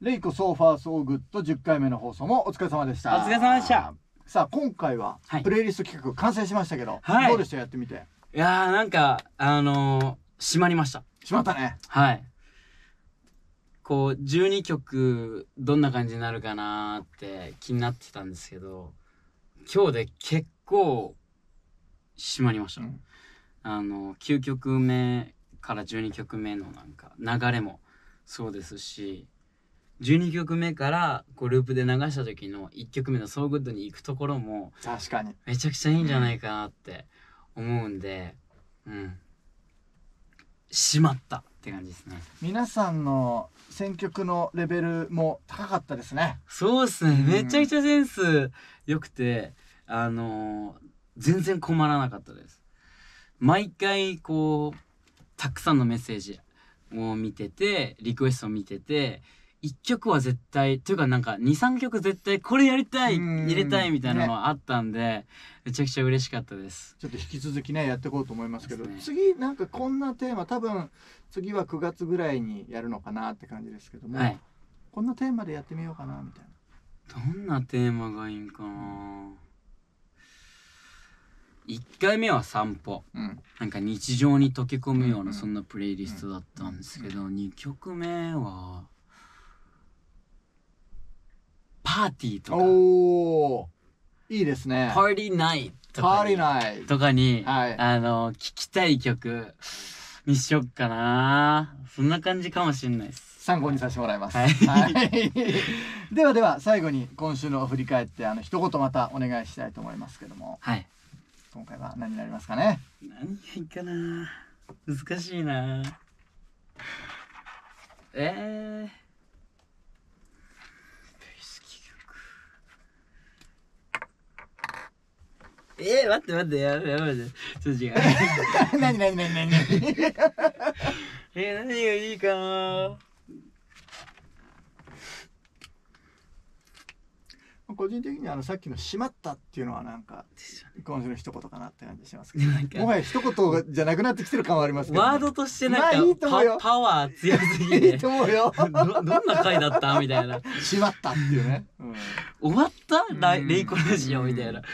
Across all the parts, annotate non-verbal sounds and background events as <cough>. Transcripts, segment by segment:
レイコソーファーソーグッド10回目の放送もお疲れ様でした。お疲れ様でした。さあ、今回はプレイリスト企画完成しましたけど、はいどうでしたやってみて。いやーなんか、あのー、締まりました。しまったね。はい。こう、12曲、どんな感じになるかなーって気になってたんですけど、今日で結構、締まりました。うんあの、9曲目から12曲目のなんか、流れもそうですし、12曲目からこうループで流した時の1曲目の「ソーグッド」に行くところも確かにめちゃくちゃいいんじゃないかなって思うんでうんしまったって感じですね皆さんの選曲のレベルも高かったですねそうですねめちゃくちゃセンス良くて、うん、あのー、全然困らなかったです毎回こうたくさんのメッセージを見ててリクエストを見てて1曲は絶対というかなんか23曲絶対これやりたい入れたいみたいなのはあったんで、ね、めちゃくちゃ嬉しかったですちょっと引き続きねやっていこうと思いますけど、ね、次なんかこんなテーマ多分次は9月ぐらいにやるのかなって感じですけども、はい、こんなテーマでやってみようかなみたいなどんなテーマがいいんかな1回目は散歩、うん、なんか日常に溶け込むようなそんなプレイリストだったんですけど、うんうん、2曲目はパーティーとか。ー。いいですね。パーティーナイトとか。パナイとかに、はい、あの、聞きたい曲にしよっかな。そんな感じかもしれないです。参考にさせてもらいます。はい。はい、<laughs> ではでは、最後に今週の振り返って、あの、一言またお願いしたいと思いますけども。はい。今回は何になりますかね何がいいかな難しいなえーえー、待って待って、やめやめてちょっと違う。何何何何何 <laughs> えー、何がいいかな個人的にあのさっきの「しまった」っていうのはなんか今週の一言かなって感じしますけどもはや一言じゃなくなってきてる感はありますけど、ね、ワードとしてなんか、まあ、いいパワー強すぎていいと思うよどどんな回だったみたいな「しまった」っていうね、うん、終わったレイコラジオみたいな。うん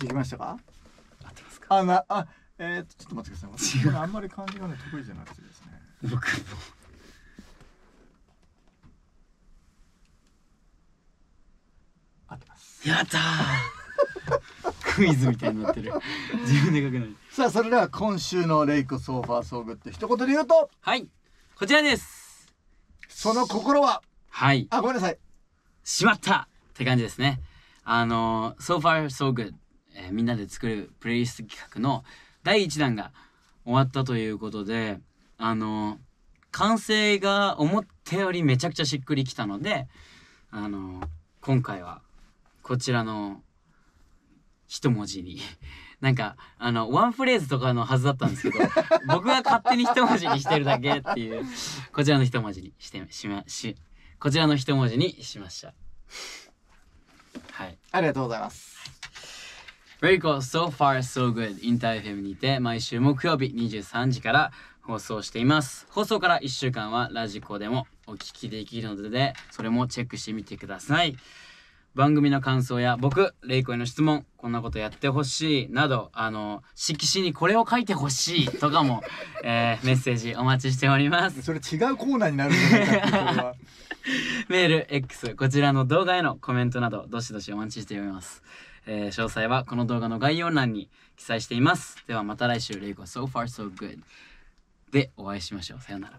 できましたかあなあえー、ちょっと待ってください私あんまり漢字がね得意じゃなくてですね僕もやったークイズみたいになってる自分で書くのにさあそれでは今週のレイクソーファーソーグって一言で言うとはいこちらですその心ははいあごめんなさいしまったって感じですねあのソーファーソーグえー、みんなで作るプレイリスト企画の第1弾が終わったということであの完成が思ったよりめちゃくちゃしっくりきたのであの今回はこちらの一文字に <laughs> なんかあのワンフレーズとかのはずだったんですけど <laughs> 僕が勝手に一文字にしてるだけっていうこちらの一文字にしてしましこちらの一文字にしました。はい、ありがとうございます。Very cool. So far, so good. インターフェムにて毎週木曜日23時から放送しています。放送から1週間はラジコでもお聞きできるので、それもチェックしてみてください。番組の感想や僕、レイコへの質問、こんなことやってほしいなど、あの、色紙にこれを書いてほしいとかも、<laughs> えー、メッセージお待ちしております。それ違うコーナーになるんじゃないか <laughs> メール、X、こちらの動画へのコメントなど、どしどしお待ちしております。えー、詳細はこの動画の概要欄に記載しています。ではまた来週、レイコ So Far So Good でお会いしましょう。さよなら。